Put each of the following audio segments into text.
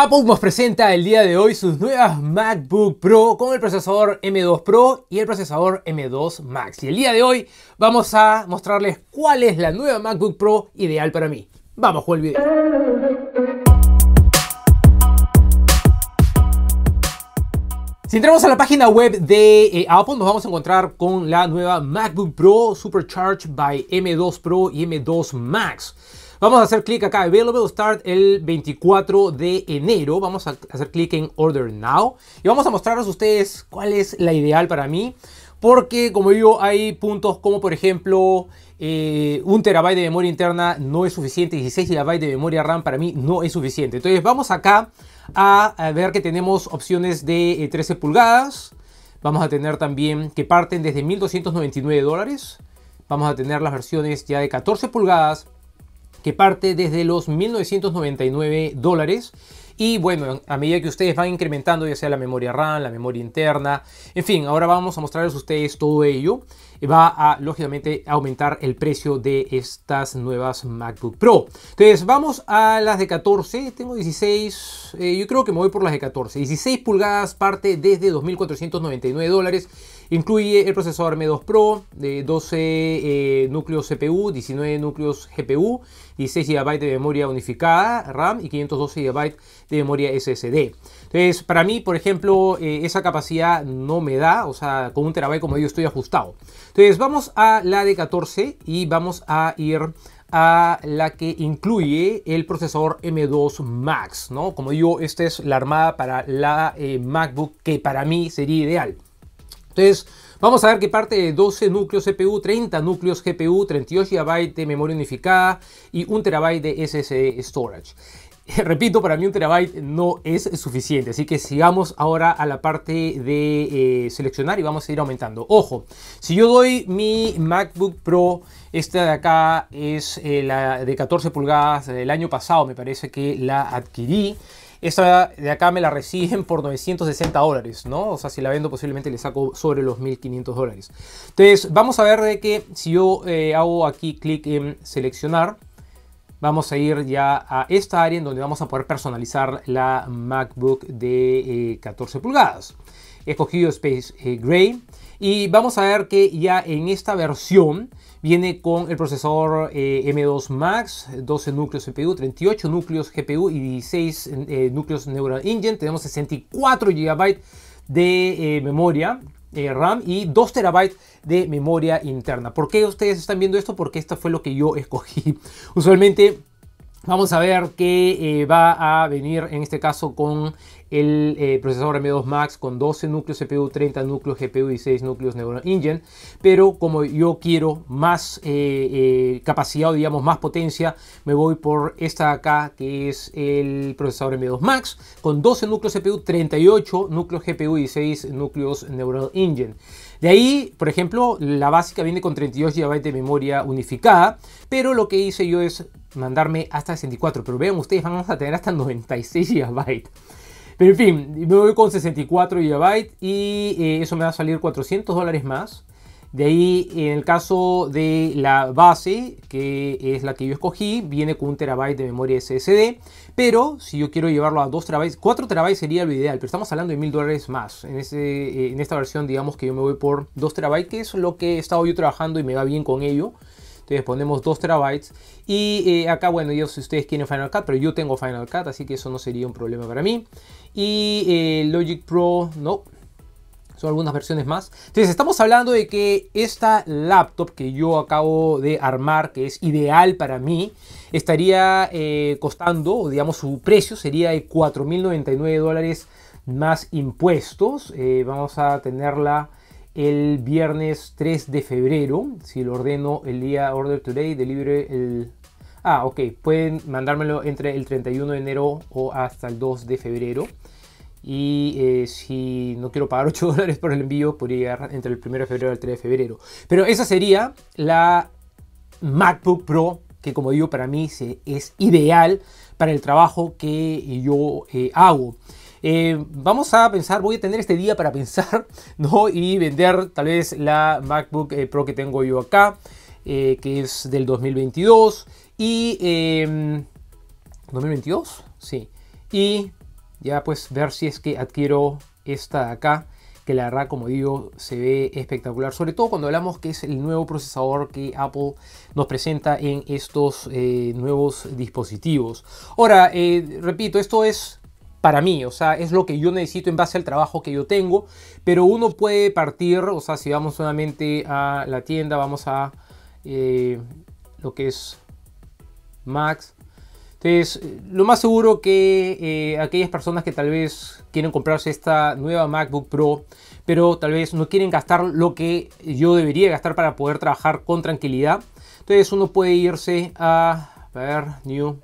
Apple nos presenta el día de hoy sus nuevas MacBook Pro con el procesador M2 Pro y el procesador M2 Max. Y el día de hoy vamos a mostrarles cuál es la nueva MacBook Pro ideal para mí. Vamos con el video. Si entramos a la página web de eh, Apple, nos vamos a encontrar con la nueva MacBook Pro Supercharged by M2 Pro y M2 Max. Vamos a hacer clic acá, Available Start el 24 de enero. Vamos a hacer clic en Order Now. Y vamos a mostraros a ustedes cuál es la ideal para mí. Porque, como digo, hay puntos como, por ejemplo, eh, un terabyte de memoria interna no es suficiente, 16 GB de memoria RAM para mí no es suficiente. Entonces vamos acá a, ver que tenemos opciones de 13 eh, pulgadas. Vamos a tener también que parten desde 1.299 dólares. Vamos a tener las versiones ya de 14 pulgadas que parte desde los 1.999 dólares y bueno, a medida que ustedes van incrementando ya sea la memoria RAM, la memoria interna, en fin, ahora vamos a mostrarles a ustedes todo ello. Va a, lógicamente, aumentar el precio de estas nuevas MacBook Pro. Entonces, vamos a las de 14. Tengo 16, eh, yo creo que me voy por las de 14. 16 pulgadas parte desde 2.499 dólares. Incluye el procesador M2 Pro de 12 eh, núcleos CPU, 19 núcleos GPU, Y 16 GB de memoria unificada RAM y 512 GB de memoria SSD. Entonces, para mí, por ejemplo, eh, esa capacidad no me da, o sea, con un terabyte como yo estoy ajustado. Entonces, vamos a la de 14 y vamos a ir a la que incluye el procesador M2 Max, ¿no? Como digo, esta es la armada para la eh, MacBook que para mí sería ideal. Entonces, Vamos a ver qué parte de 12 núcleos CPU, 30 núcleos GPU, 38 GB de memoria unificada y 1 TB de SSD storage. Repito, para mí un terabyte no es suficiente, así que sigamos ahora a la parte de eh, seleccionar y vamos a ir aumentando. Ojo, si yo doy mi MacBook Pro, esta de acá es eh, la de 14 pulgadas del año pasado, me parece que la adquirí. Esta de acá me la reciben por 960 dólares, ¿no? O sea, si la vendo posiblemente le saco sobre los 1500 dólares. Entonces, vamos a ver de que si yo eh, hago aquí clic en seleccionar, vamos a ir ya a esta área en donde vamos a poder personalizar la MacBook de 14 eh, pulgadas escogido Space eh, Gray y vamos a ver que ya en esta versión viene con el procesador eh, M2 Max, 12 núcleos CPU, 38 núcleos GPU y 16 eh, núcleos Neural Engine. Tenemos 64 GB de memoria RAM y 2 TB de memoria interna. ¿Por qué ustedes están viendo esto? Porque esto fue lo que yo escogí. Usualmente Vamos a ver qué eh, va a venir en este caso con el eh, procesador M2 Max con 12 núcleos CPU, 30 núcleos GPU y 6 núcleos Neural Engine. Pero como yo quiero más eh, capacidad o digamos más potencia, me voy por esta acá que es el procesador M2 Max con 12 núcleos CPU, 38 núcleos GPU y 6 núcleos Neural Engine. De ahí, por ejemplo, la básica viene con 32 GB de memoria unificada, pero lo que hice yo es mandarme hasta 64, pero vean ustedes, van a tener hasta 96 GB. Pero en fin, me voy con 64 GB y eh, eso me va a salir 400 dólares más. De ahí, en el caso de la base, que es la que yo escogí, viene con un terabyte de memoria SSD. Pero si yo quiero llevarlo a 2 terabytes, 4 terabytes sería lo ideal, pero estamos hablando de 1000 dólares más. En, eh, en esta versión, digamos que yo me voy por 2 terabytes, que es lo que he estado yo trabajando y me va bien con ello. Entonces ponemos 2 terabytes. Y eh, acá, bueno, yo si ustedes quieren Final Cut, pero yo tengo Final Cut, así que eso no sería un problema para mí. Y eh, Logic Pro, no. Son algunas versiones más. Entonces, estamos hablando de que esta laptop que yo acabo de armar, que es ideal para mí, estaría eh, costando, digamos, su precio sería de 4.099 dólares más impuestos. vamos a tenerla el viernes 3 de febrero. Si lo ordeno el día Order Today, libre el... Ah, ok, pueden mandármelo entre el 31 de enero o hasta el 2 de febrero. Y eh, si no quiero pagar 8 dólares por el envío, podría llegar entre el 1 de febrero y el 3 de febrero. Pero esa sería la MacBook Pro, que como digo, para mí es ideal para el trabajo que yo eh, hago. Eh, vamos a pensar, voy a tener este día para pensar, ¿no? Y vender tal vez la MacBook eh, Pro que tengo yo acá, eh, que es del 2022. Y... ¿2022? Em, sí. Y ya pues ver si es que adquiero esta de acá que la verdad, como digo, se ve espectacular. Sobre todo cuando hablamos que es el nuevo procesador que Apple nos presenta en estos nuevos dispositivos. Ahora, repito, esto es para mí, o sea, es lo que yo necesito en base al trabajo que yo tengo, pero uno puede partir, o sea, si vamos solamente a la tienda, vamos a eh, lo que es Max. Entonces, lo más seguro que eh, aquellas personas que tal vez quieren comprarse esta nueva MacBook Pro, pero tal vez no quieren gastar lo que yo debería gastar para poder trabajar con tranquilidad, entonces uno puede irse a, a ver, New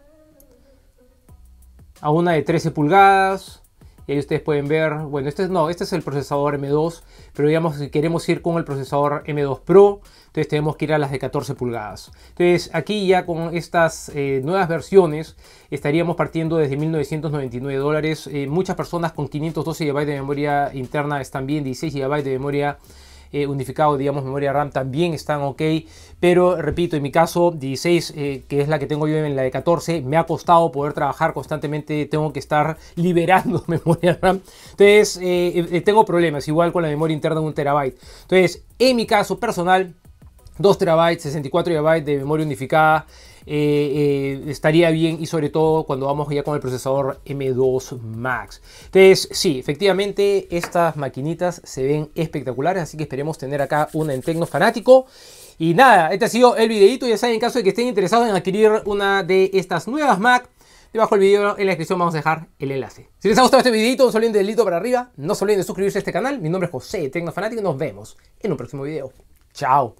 a una de 13 pulgadas. Y ahí ustedes pueden ver, bueno, este no, este es el procesador M2, pero digamos que queremos ir con el procesador M2 Pro, entonces tenemos que ir a las de 14 pulgadas. Entonces aquí ya con estas eh, nuevas versiones estaríamos partiendo desde 1999 dólares. Eh, muchas personas con 512 GB de memoria interna están bien, 16 GB de memoria eh, unificado, digamos, memoria RAM también están ok. Pero repito, en mi caso, 16, eh, que es la que tengo yo en la de 14, me ha costado poder trabajar constantemente. Tengo que estar liberando memoria RAM. Entonces, eh, tengo problemas, igual con la memoria interna de un terabyte. Entonces, en mi caso personal, 2 terabytes, 64 GB de memoria unificada eh, eh, estaría bien y sobre todo cuando vamos ya con el procesador M2 Max. Entonces, sí, efectivamente estas maquinitas se ven espectaculares, así que esperemos tener acá una en Tecno Fanático. Y nada, este ha sido el videito, ya saben, en caso de que estén interesados en adquirir una de estas nuevas Mac, Debajo del video en la descripción vamos a dejar el enlace. Si les ha gustado este videito, no se olviden de dedito para arriba. No se olviden de suscribirse a este canal. Mi nombre es José, Tecno Fanático y nos vemos en un próximo video. Chao.